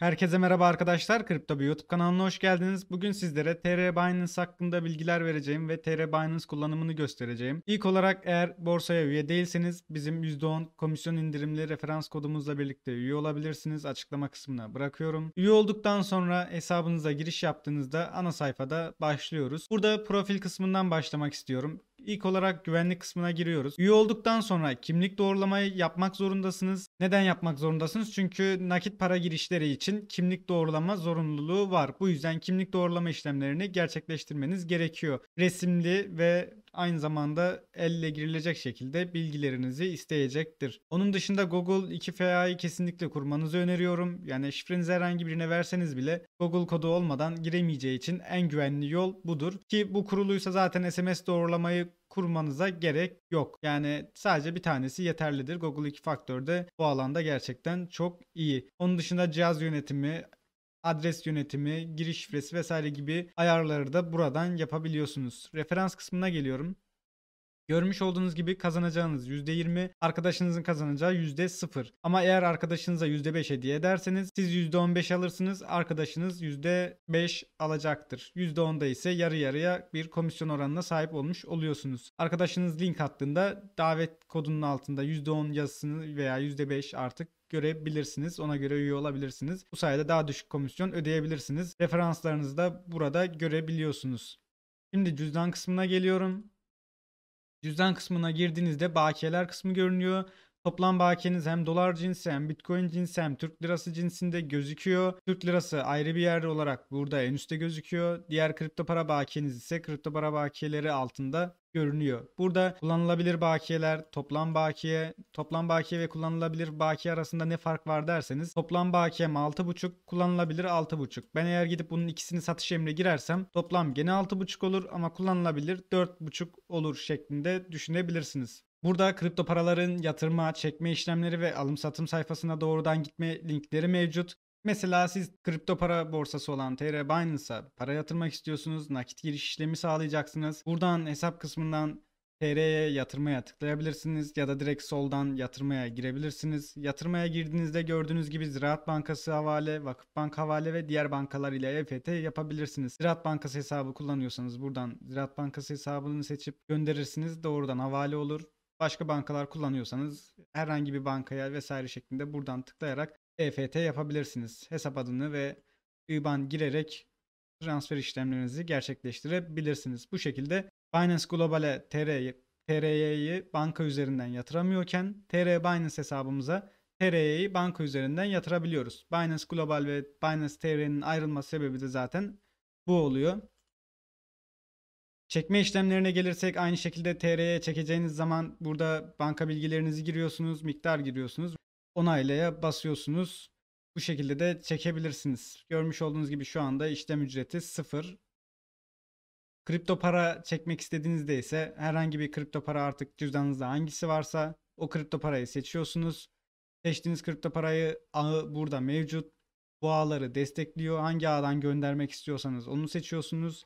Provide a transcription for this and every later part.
Herkese merhaba arkadaşlar. Kripto bir YouTube kanalına hoş geldiniz. Bugün sizlere TR Binance hakkında bilgiler vereceğim ve TR Binance kullanımını göstereceğim. İlk olarak eğer borsaya üye değilseniz bizim %10 komisyon indirimli referans kodumuzla birlikte üye olabilirsiniz. Açıklama kısmına bırakıyorum. Üye olduktan sonra hesabınıza giriş yaptığınızda ana sayfada başlıyoruz. Burada profil kısmından başlamak istiyorum. İlk olarak güvenlik kısmına giriyoruz. Üye olduktan sonra kimlik doğrulamayı yapmak zorundasınız. Neden yapmak zorundasınız? Çünkü nakit para girişleri için kimlik doğrulama zorunluluğu var. Bu yüzden kimlik doğrulama işlemlerini gerçekleştirmeniz gerekiyor. Resimli ve aynı zamanda elle girilecek şekilde bilgilerinizi isteyecektir. Onun dışında Google 2FA'yı kesinlikle kurmanızı öneriyorum. Yani şifrenizi herhangi birine verseniz bile Google kodu olmadan giremeyeceği için en güvenli yol budur. Ki bu kuruluysa zaten SMS doğrulamayı kurmanıza gerek yok. Yani sadece bir tanesi yeterlidir. Google 2 Faktör de bu alanda gerçekten çok iyi. Onun dışında cihaz yönetimi, adres yönetimi, giriş şifresi vesaire gibi ayarları da buradan yapabiliyorsunuz. Referans kısmına geliyorum. Görmüş olduğunuz gibi kazanacağınız %20, arkadaşınızın kazanacağı %0. Ama eğer arkadaşınıza %5 hediye ederseniz siz %15 alırsınız, arkadaşınız %5 alacaktır. %10'da ise yarı yarıya bir komisyon oranına sahip olmuş oluyorsunuz. Arkadaşınız link attığında davet kodunun altında %10 yazısını veya %5 artık görebilirsiniz. Ona göre üye olabilirsiniz. Bu sayede daha düşük komisyon ödeyebilirsiniz. Referanslarınızı da burada görebiliyorsunuz. Şimdi cüzdan kısmına geliyorum. Cüzdan kısmına girdiğinizde bakiyeler kısmı görünüyor. Toplam bakiyeniz hem dolar cinsi hem bitcoin cinsi hem Türk lirası cinsinde gözüküyor. Türk lirası ayrı bir yerde olarak burada en üstte gözüküyor. Diğer kripto para bakiyeniz ise kripto para bakiyeleri altında görünüyor. Burada kullanılabilir bakiyeler, toplam bakiye, toplam bakiye ve kullanılabilir bakiye arasında ne fark var derseniz toplam bakiyem 6.5, kullanılabilir 6.5. Ben eğer gidip bunun ikisini satış emri girersem toplam gene 6.5 olur ama kullanılabilir 4.5 olur şeklinde düşünebilirsiniz. Burada kripto paraların yatırma, çekme işlemleri ve alım satım sayfasına doğrudan gitme linkleri mevcut. Mesela siz kripto para borsası olan TR Binance'a para yatırmak istiyorsunuz, nakit giriş işlemi sağlayacaksınız. Buradan hesap kısmından TR'ye yatırmaya tıklayabilirsiniz ya da direkt soldan yatırmaya girebilirsiniz. Yatırmaya girdiğinizde gördüğünüz gibi Ziraat Bankası havale, Vakıfbank havale ve diğer bankalar ile EFT yapabilirsiniz. Ziraat Bankası hesabı kullanıyorsanız buradan Ziraat Bankası hesabını seçip gönderirsiniz. Doğrudan havale olur. Başka bankalar kullanıyorsanız herhangi bir bankaya vesaire şeklinde buradan tıklayarak EFT yapabilirsiniz. Hesap adını ve IBAN girerek transfer işlemlerinizi gerçekleştirebilirsiniz. Bu şekilde Binance Global'e TR, TRY'yi banka üzerinden yatıramıyorken TR Binance hesabımıza TRY'yi banka üzerinden yatırabiliyoruz. Binance Global ve Binance TR'nin ayrılma sebebi de zaten bu oluyor. Çekme işlemlerine gelirsek aynı şekilde TR'ye çekeceğiniz zaman burada banka bilgilerinizi giriyorsunuz, miktar giriyorsunuz. Onaylaya basıyorsunuz. Bu şekilde de çekebilirsiniz. Görmüş olduğunuz gibi şu anda işlem ücreti sıfır Kripto para çekmek istediğinizde ise herhangi bir kripto para artık cüzdanınızda hangisi varsa o kripto parayı seçiyorsunuz. Seçtiğiniz kripto parayı ağı burada mevcut. Bu ağları destekliyor. Hangi ağdan göndermek istiyorsanız onu seçiyorsunuz.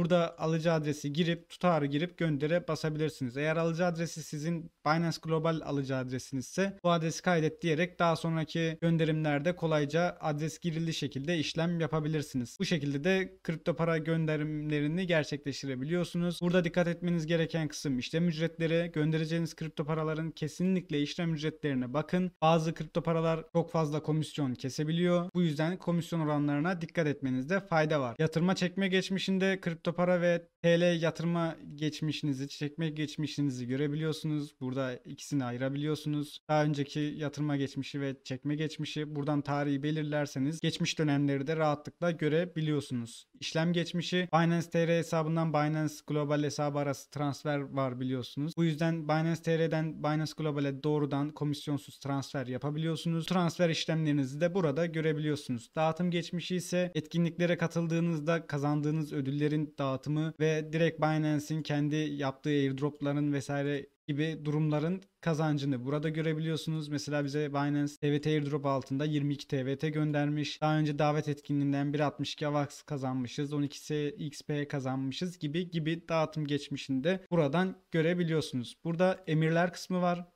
Burada alıcı adresi girip tutarı girip göndere basabilirsiniz. Eğer alıcı adresi sizin Binance Global alıcı adresinizse bu adresi kaydet diyerek daha sonraki gönderimlerde kolayca adres girildi şekilde işlem yapabilirsiniz. Bu şekilde de kripto para gönderimlerini gerçekleştirebiliyorsunuz. Burada dikkat etmeniz gereken kısım işlem ücretleri. Göndereceğiniz kripto paraların kesinlikle işlem ücretlerine bakın. Bazı kripto paralar çok fazla komisyon kesebiliyor. Bu yüzden komisyon oranlarına dikkat etmenizde fayda var. Yatırma çekme geçmişinde kripto kripto para ve TL yatırma geçmişinizi, çekme geçmişinizi görebiliyorsunuz. Burada ikisini ayırabiliyorsunuz. Daha önceki yatırma geçmişi ve çekme geçmişi buradan tarihi belirlerseniz geçmiş dönemleri de rahatlıkla görebiliyorsunuz. İşlem geçmişi Binance TR hesabından Binance Global hesabı arası transfer var biliyorsunuz. Bu yüzden Binance TR'den Binance Global'e doğrudan komisyonsuz transfer yapabiliyorsunuz. Transfer işlemlerinizi de burada görebiliyorsunuz. Dağıtım geçmişi ise etkinliklere katıldığınızda kazandığınız ödüllerin token dağıtımı ve direkt Binance'in kendi yaptığı airdropların vesaire gibi durumların kazancını burada görebiliyorsunuz. Mesela bize Binance TVT airdrop altında 22 TVT göndermiş. Daha önce davet etkinliğinden 1.62 AVAX kazanmışız. 12 XP kazanmışız gibi gibi dağıtım geçmişinde buradan görebiliyorsunuz. Burada emirler kısmı var.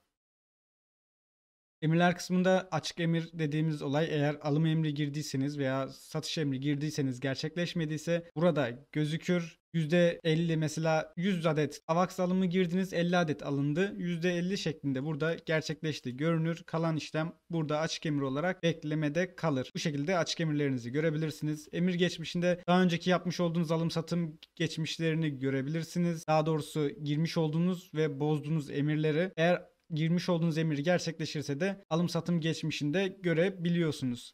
Emirler kısmında açık emir dediğimiz olay eğer alım emri girdiyseniz veya satış emri girdiyseniz gerçekleşmediyse burada gözükür. %50 mesela 100 adet AVAX alımı girdiniz 50 adet alındı. %50 şeklinde burada gerçekleşti görünür. Kalan işlem burada açık emir olarak beklemede kalır. Bu şekilde açık emirlerinizi görebilirsiniz. Emir geçmişinde daha önceki yapmış olduğunuz alım satım geçmişlerini görebilirsiniz. Daha doğrusu girmiş olduğunuz ve bozduğunuz emirleri eğer girmiş olduğunuz emir gerçekleşirse de alım satım geçmişinde görebiliyorsunuz.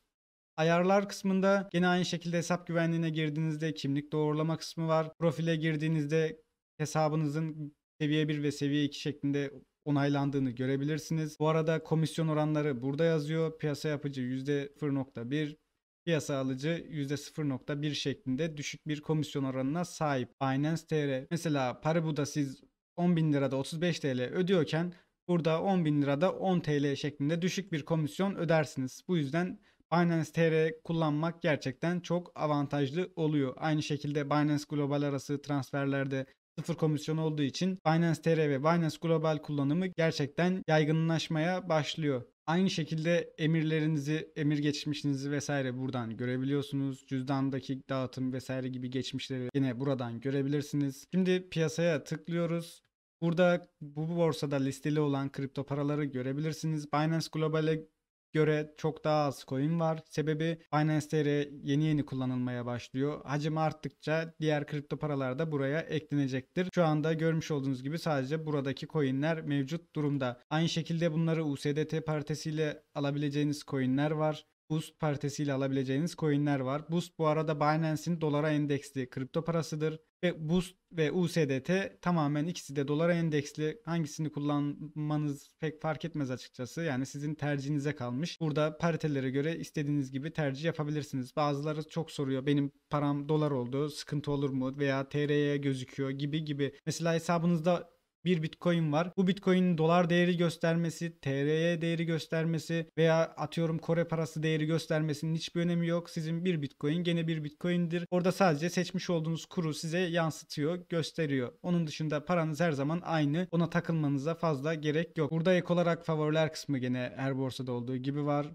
Ayarlar kısmında gene aynı şekilde hesap güvenliğine girdiğinizde kimlik doğrulama kısmı var. Profile girdiğinizde hesabınızın seviye 1 ve seviye 2 şeklinde onaylandığını görebilirsiniz. Bu arada komisyon oranları burada yazıyor. Piyasa yapıcı %0.1, piyasa alıcı %0.1 şeklinde düşük bir komisyon oranına sahip. Binance TR mesela Paribu'da siz 10 bin lirada 35 TL ödüyorken Burada 10.000 lirada 10 TL şeklinde düşük bir komisyon ödersiniz. Bu yüzden Binance TR kullanmak gerçekten çok avantajlı oluyor. Aynı şekilde Binance Global arası transferlerde sıfır komisyon olduğu için Binance TR ve Binance Global kullanımı gerçekten yaygınlaşmaya başlıyor. Aynı şekilde emirlerinizi, emir geçmişinizi vesaire buradan görebiliyorsunuz. Cüzdandaki dağıtım vesaire gibi geçmişleri yine buradan görebilirsiniz. Şimdi piyasaya tıklıyoruz. Burada bu borsada listeli olan kripto paraları görebilirsiniz. Binance Global'e göre çok daha az coin var. Sebebi Binance TR yeni yeni kullanılmaya başlıyor. Hacim arttıkça diğer kripto paralar da buraya eklenecektir. Şu anda görmüş olduğunuz gibi sadece buradaki coinler mevcut durumda. Aynı şekilde bunları USDT paritesiyle alabileceğiniz coinler var. Boost paritesiyle alabileceğiniz coinler var. Boost bu arada Binance'in dolara endeksli kripto parasıdır. Ve Boost ve USDT tamamen ikisi de dolara endeksli. Hangisini kullanmanız pek fark etmez açıkçası. Yani sizin tercihinize kalmış. Burada paritelere göre istediğiniz gibi tercih yapabilirsiniz. Bazıları çok soruyor benim param dolar oldu sıkıntı olur mu veya TR'ye gözüküyor gibi gibi. Mesela hesabınızda bir bitcoin var. Bu bitcoin'in dolar değeri göstermesi, TR'ye değeri göstermesi veya atıyorum Kore parası değeri göstermesinin hiçbir önemi yok. Sizin bir bitcoin gene bir bitcoin'dir. Orada sadece seçmiş olduğunuz kuru size yansıtıyor, gösteriyor. Onun dışında paranız her zaman aynı. Ona takılmanıza fazla gerek yok. Burada ek olarak favoriler kısmı gene her borsada olduğu gibi var.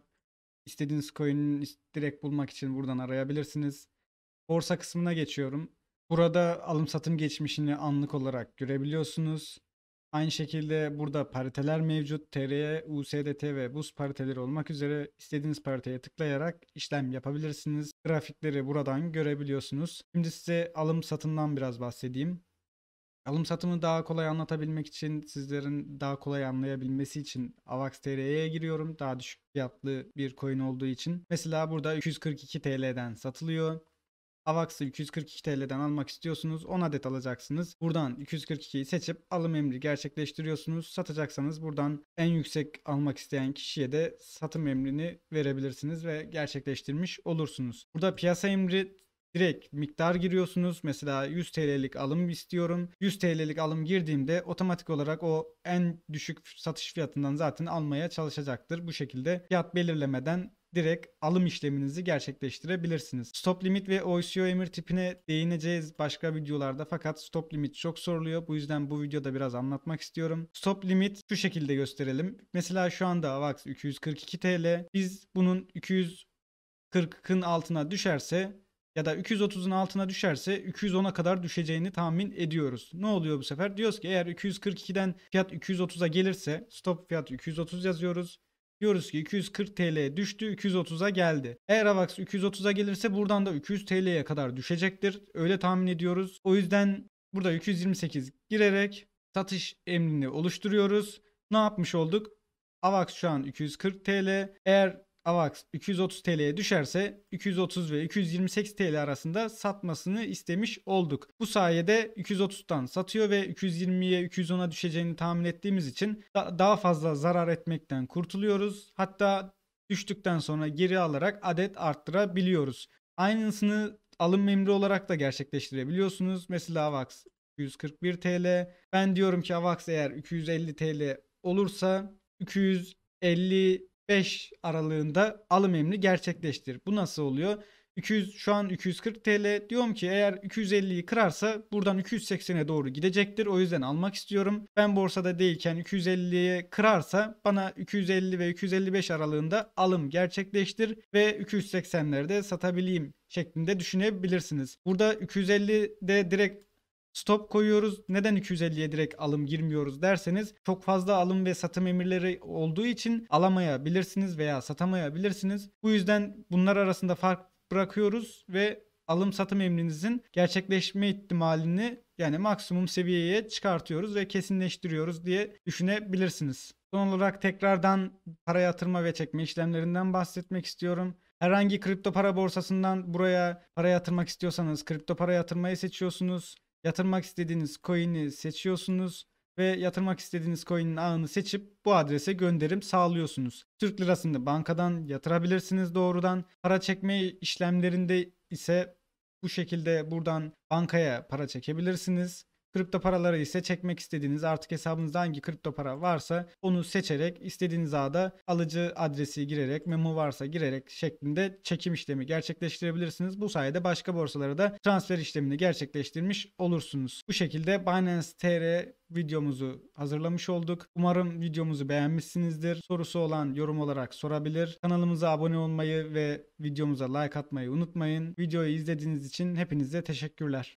İstediğiniz coin'i direkt bulmak için buradan arayabilirsiniz. Borsa kısmına geçiyorum. Burada alım satım geçmişini anlık olarak görebiliyorsunuz. Aynı şekilde burada pariteler mevcut. TRY, USDT ve BUS pariteleri olmak üzere istediğiniz pariteye tıklayarak işlem yapabilirsiniz. Grafikleri buradan görebiliyorsunuz. Şimdi size alım satımdan biraz bahsedeyim. Alım satımı daha kolay anlatabilmek için, sizlerin daha kolay anlayabilmesi için AVAX TR'ye giriyorum. Daha düşük fiyatlı bir coin olduğu için. Mesela burada 242 TL'den satılıyor. Avax'ı 242 TL'den almak istiyorsunuz. 10 adet alacaksınız. Buradan 242'yi seçip alım emri gerçekleştiriyorsunuz. Satacaksanız buradan en yüksek almak isteyen kişiye de satım emrini verebilirsiniz ve gerçekleştirmiş olursunuz. Burada piyasa emri direkt miktar giriyorsunuz. Mesela 100 TL'lik alım istiyorum. 100 TL'lik alım girdiğimde otomatik olarak o en düşük satış fiyatından zaten almaya çalışacaktır. Bu şekilde fiyat belirlemeden direkt alım işleminizi gerçekleştirebilirsiniz. Stop limit ve OCO emir tipine değineceğiz başka videolarda fakat stop limit çok soruluyor. Bu yüzden bu videoda biraz anlatmak istiyorum. Stop limit şu şekilde gösterelim. Mesela şu anda AVAX 242 TL. Biz bunun 240'ın altına düşerse ya da 230'un altına düşerse 210'a kadar düşeceğini tahmin ediyoruz. Ne oluyor bu sefer? Diyoruz ki eğer 242'den fiyat 230'a gelirse stop fiyat 230 yazıyoruz. Diyoruz ki 240 TL düştü 230'a geldi. Eğer AVAX 230'a gelirse buradan da 200 TL'ye kadar düşecektir. Öyle tahmin ediyoruz. O yüzden burada 228 girerek satış emrini oluşturuyoruz. Ne yapmış olduk? AVAX şu an 240 TL. Eğer AVAX 230 TL'ye düşerse 230 ve 228 TL arasında satmasını istemiş olduk. Bu sayede 230'tan satıyor ve 220'ye 210'a düşeceğini tahmin ettiğimiz için da daha fazla zarar etmekten kurtuluyoruz. Hatta düştükten sonra geri alarak adet arttırabiliyoruz. Aynısını alım emri olarak da gerçekleştirebiliyorsunuz. Mesela AVAX 241 TL. Ben diyorum ki AVAX eğer 250 TL olursa 250 5 aralığında alım emri gerçekleştir. Bu nasıl oluyor? 200 şu an 240 TL. Diyorum ki eğer 250'yi kırarsa buradan 280'e doğru gidecektir. O yüzden almak istiyorum. Ben borsada değilken 250'ye kırarsa bana 250 ve 255 aralığında alım gerçekleştir ve 280'lerde satabileyim şeklinde düşünebilirsiniz. Burada 250'de direkt stop koyuyoruz. Neden 250'ye direkt alım girmiyoruz derseniz çok fazla alım ve satım emirleri olduğu için alamayabilirsiniz veya satamayabilirsiniz. Bu yüzden bunlar arasında fark bırakıyoruz ve alım satım emrinizin gerçekleşme ihtimalini yani maksimum seviyeye çıkartıyoruz ve kesinleştiriyoruz diye düşünebilirsiniz. Son olarak tekrardan para yatırma ve çekme işlemlerinden bahsetmek istiyorum. Herhangi kripto para borsasından buraya para yatırmak istiyorsanız kripto para yatırmayı seçiyorsunuz. Yatırmak istediğiniz coin'i seçiyorsunuz ve yatırmak istediğiniz coin'in ağını seçip bu adrese gönderim sağlıyorsunuz. Türk lirasını bankadan yatırabilirsiniz doğrudan. Para çekme işlemlerinde ise bu şekilde buradan bankaya para çekebilirsiniz. Kripto paraları ise çekmek istediğiniz artık hesabınızda hangi kripto para varsa onu seçerek istediğiniz ağda alıcı adresi girerek memo varsa girerek şeklinde çekim işlemi gerçekleştirebilirsiniz. Bu sayede başka borsalara da transfer işlemini gerçekleştirmiş olursunuz. Bu şekilde Binance TR videomuzu hazırlamış olduk. Umarım videomuzu beğenmişsinizdir. Sorusu olan yorum olarak sorabilir. Kanalımıza abone olmayı ve videomuza like atmayı unutmayın. Videoyu izlediğiniz için hepinize teşekkürler.